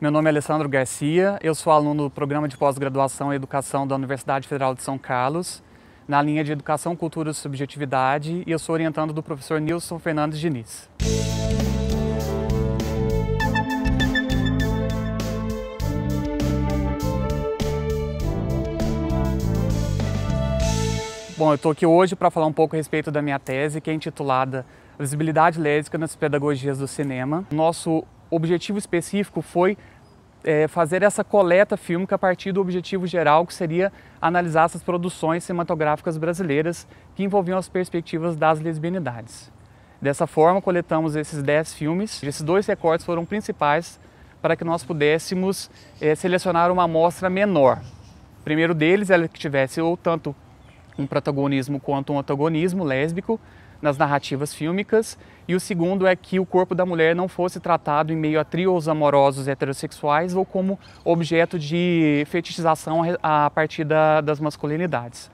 Meu nome é Alessandro Garcia, eu sou aluno do Programa de Pós-Graduação em Educação da Universidade Federal de São Carlos, na linha de Educação, Cultura e Subjetividade, e eu sou orientando do professor Nilson Fernandes Diniz. Bom, eu estou aqui hoje para falar um pouco a respeito da minha tese, que é intitulada Visibilidade Lésbica nas Pedagogias do Cinema. Nosso objetivo específico foi é, fazer essa coleta fílmica a partir do objetivo geral, que seria analisar essas produções cinematográficas brasileiras que envolviam as perspectivas das lesbianidades. Dessa forma, coletamos esses 10 filmes. Esses dois recortes foram principais para que nós pudéssemos é, selecionar uma amostra menor. O primeiro deles, ela que tivesse ou tanto um protagonismo quanto um antagonismo lésbico, nas narrativas fílmicas, e o segundo é que o corpo da mulher não fosse tratado em meio a trios amorosos heterossexuais ou como objeto de fetichização a partir da, das masculinidades.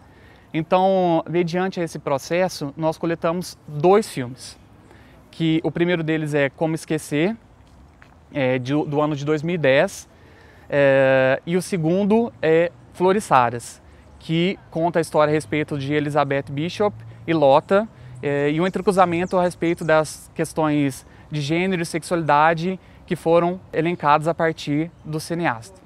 Então, mediante esse processo, nós coletamos dois filmes, que o primeiro deles é Como Esquecer, é, de, do ano de 2010, é, e o segundo é Flores Saras, que conta a história a respeito de Elizabeth Bishop e Lota, eh, e um entrecruzamento a respeito das questões de gênero e sexualidade que foram elencadas a partir do cineasta.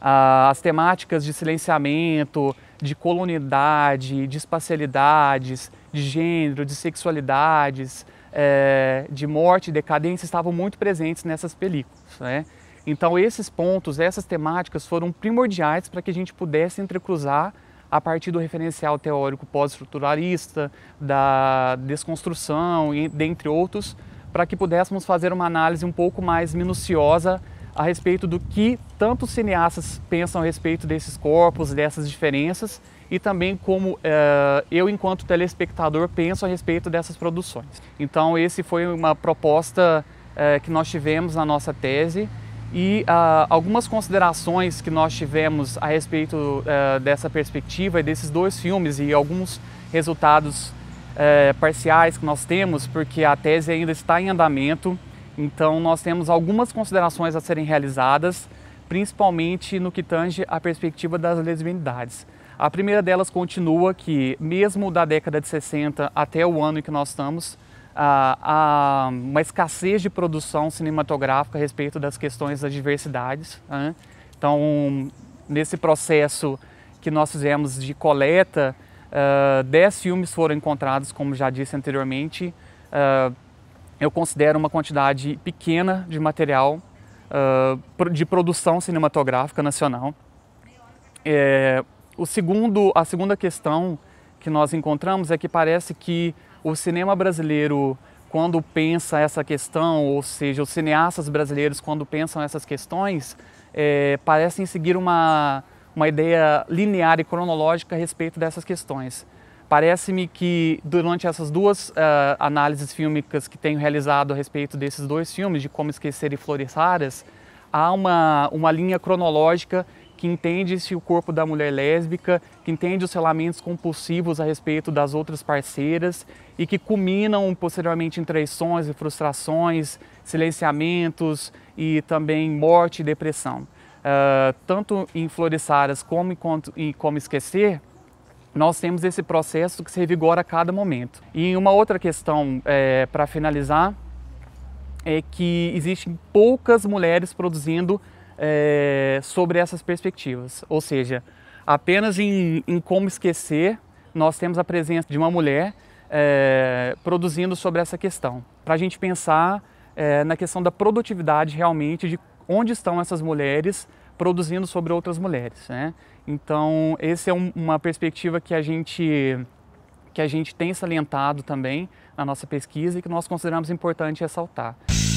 Ah, as temáticas de silenciamento, de colonidade, de espacialidades, de gênero, de sexualidades, eh, de morte e decadência estavam muito presentes nessas películas. Né? Então esses pontos, essas temáticas foram primordiais para que a gente pudesse entrecruzar a partir do referencial teórico pós-estruturalista, da desconstrução, dentre outros, para que pudéssemos fazer uma análise um pouco mais minuciosa a respeito do que tantos cineastas pensam a respeito desses corpos, dessas diferenças, e também como eh, eu, enquanto telespectador, penso a respeito dessas produções. Então, esse foi uma proposta eh, que nós tivemos na nossa tese e uh, algumas considerações que nós tivemos a respeito uh, dessa perspectiva e desses dois filmes e alguns resultados uh, parciais que nós temos, porque a tese ainda está em andamento, então nós temos algumas considerações a serem realizadas, principalmente no que tange à perspectiva das lesbianidades. A primeira delas continua que, mesmo da década de 60 até o ano em que nós estamos, a, a uma escassez de produção cinematográfica a respeito das questões das diversidades. Né? Então, nesse processo que nós fizemos de coleta, uh, dez filmes foram encontrados, como já disse anteriormente. Uh, eu considero uma quantidade pequena de material uh, de produção cinematográfica nacional. É, o segundo, a segunda questão que nós encontramos é que parece que o cinema brasileiro, quando pensa essa questão, ou seja, os cineastas brasileiros, quando pensam essas questões, é, parecem seguir uma, uma ideia linear e cronológica a respeito dessas questões. Parece-me que durante essas duas uh, análises fílmicas que tenho realizado a respeito desses dois filmes, de Como Esquecer e Flores Raras, há uma, uma linha cronológica que entende-se o corpo da mulher é lésbica, que entende os relamentos compulsivos a respeito das outras parceiras e que culminam posteriormente em traições e frustrações, silenciamentos e também morte e depressão. Uh, tanto em Floressaras como em Como Esquecer, nós temos esse processo que se revigora a cada momento. E uma outra questão é, para finalizar é que existem poucas mulheres produzindo é, sobre essas perspectivas. Ou seja, apenas em, em, Como Esquecer, nós temos a presença de uma mulher é, produzindo sobre essa questão. Para a gente pensar é, na questão da produtividade realmente, de onde estão essas mulheres produzindo sobre outras mulheres. Né? Então, essa é um, uma perspectiva que a gente que a gente tem salientado também na nossa pesquisa e que nós consideramos importante ressaltar.